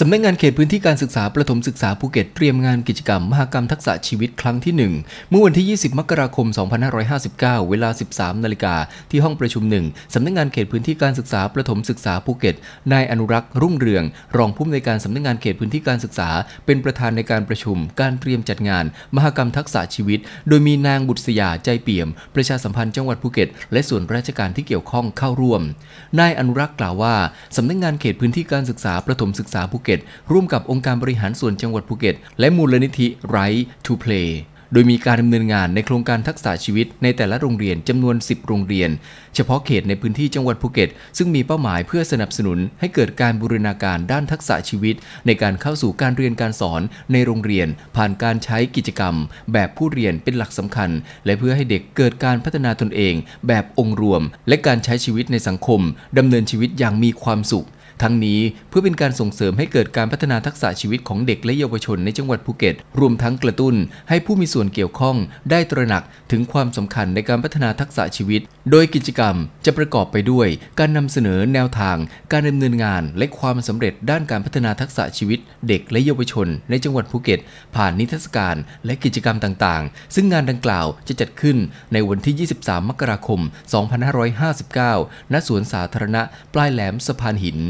สำนักงงานเขตพื้นที่การศึกษาประถมศึกษาภูเก็ตเตรียมงานกิจกรรมมหกรรมทักษะชีวิตครั้งที่1เมื่อวันที่ 20 มกราคม 2559 เวลา 13 นาฬิกา ที่ห้องประชุม 1 สำนักงงานเขตพื้นที่การศึกษาประถมศึกษาภูเก็ต นายอนุรักษ์ รุ่งเรืองรองผู้อำนวยการสำนักงงานเขตพื้นที่การศึกษา เป็นประธานในการประชุม การเตรียมจัดงานมหกรรมทักษะชีวิต โดยมีนางบุตรสยาใจเปี่ยม ประชาสัมพันธ์จังหวัดภูเก็ตและส่วนราชการที่เกี่ยวข้องเข้าร่วม นายอนุรักษ์กล่าวว่า สำนักงงานเขตพื้นที่การศึกษาประถมศึกษาภูเก็ตร่วมกับองค์การบริหารส่วนจังหวัดภูเก็ต และมูลนิธิ Right to Play โดยมีการดำเนินงานในโครงการทักษะชีวิต ในแต่ละโรงเรียนจำนวน 10 โรงเรียน เฉพาะเขตในพื้นที่จังหวัดภูเก็ต ซึ่งมีเป้าหมายเพื่อสนับสนุน ให้เกิดการบูรณาการด้านทักษะชีวิต ในการเข้าสู่การเรียนการสอนในโรงเรียน ผ่านการใช้กิจกรรม แบบผู้เรียนเป็นหลักสำคัญ และเพื่อให้เด็กเกิดการพัฒนาตนเอง แบบองค์รวม และการใช้ชีวิตในสังคมดำเนินชีวิตอย่างมีความสุขทั้งนี้เพื่อเป็นการส่งเสริมให้เกิดการพัฒนาทักษะชีวิตของเด็กและเยาวชน ในจังหวัดภูเก็ต รวมทั้งกระตุ้น ให้ผู้มีส่วนเกี่ยวข้องได้ตระหนักถึงความสำคัญในการพัฒนาทักษะชีวิต โดยกิจกรรมจะประกอบไปด้วย การนำเสนอแนวทาง การดำเนินงาน และความสำเร็จด้านการพัฒนาทักษะชีวิตเด็กและเยาวชน ในจังหวัดภูเก็ต ผ่านนิทรรศการและกิจกรรมต่างๆ ซึ่งงานดังกล่าวจะจัดขึ้นในวันที่ 23 มกราคม 2559ณสวนสาธารณะ ปลายแหลม สะพานหิน